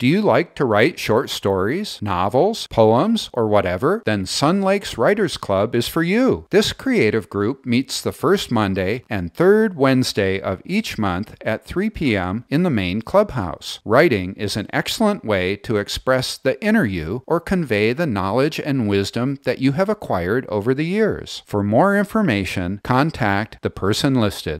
Do you like to write short stories, novels, poems, or whatever? Then Sun Lakes Writers Club is for you. This creative group meets the first Monday and third Wednesday of each month at 3 p.m. in the main clubhouse. Writing is an excellent way to express the inner you or convey the knowledge and wisdom that you have acquired over the years. For more information, contact the person listed.